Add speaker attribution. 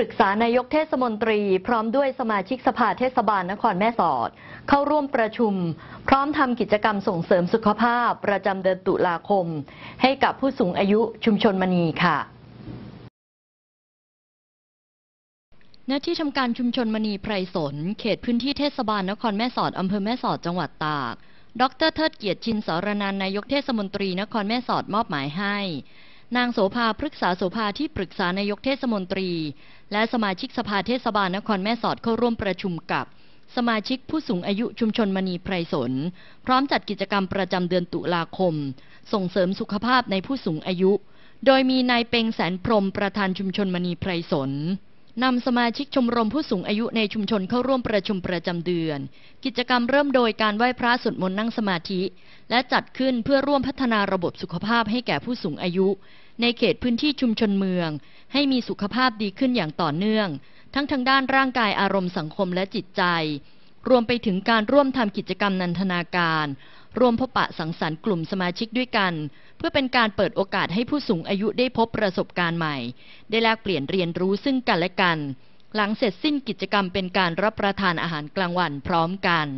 Speaker 1: ปรึกษานายกเทศมนตรีพร้อมด้วยสมาชิกสภาเทศบาลนครแม่สอด เข้าร่วมประชุม พร้อมทำกิจกรรมส่งเสริมสุขภาพ ประจำเดือนตุลาคม ให้กับผู้สูงอายุชุมชนมณีค่ะณนที่ทำการชุมชนมณีไพรสน เขตพื้นที่เทศบาลนครแม่สอดอำเภอแม่สอดจังหวัดตาก ดรเทิดเกียรติชินสรนานนายกเทศมนตรีนครแม่สอดมอบหมายให้นางโสภาพฤกษาโสภาที่ปรึกษานายกเทศมนตรี และสมาชิกสภาเทศบาลนครแม่สอดเข้าร่วมประชุมกับสมาชิกผู้สูงอายุชุมชนมณีไพรสนพร้อมจัดกิจกรรมประจำเดือนตุลาคม ส่งเสริมสุขภาพในผู้สูงอายุ โดยมีนายเปงแสนพรมประธานชุมชนมณีไพรสนนำสมาชิกชมรมผู้สูงอายุในชุมชนเข้าร่วมประชุมประจำเดือน กิจกรรมเริ่มโดยการไหว้พระสวดมนต์นั่งสมาธิ และจัดขึ้นเพื่อร่วมพัฒนาระบบสุขภาพให้แก่ผู้สูงอายุในเขตพื้นที่ชุมชนเมืองให้มีสุขภาพดีขึ้นอย่างต่อเนื่อง ทั้งทางด้านร่างกายอารมณ์สังคมและจิตใจรวมไปถึงการร่วมทำกิจกรรมนันทนาการร่วมพบปะสังสรรค์กลุ่มสมาชิกด้วยกัน เพื่อเป็นการเปิดโอกาสให้ผู้สูงอายุได้พบประสบการณ์ใหม่ ได้แลกเปลี่ยนเรียนรู้ซึ่งกันและกัน หลังเสร็จสิ้นกิจกรรมเป็นการรับประทานอาหารกลางวันพร้อมกัน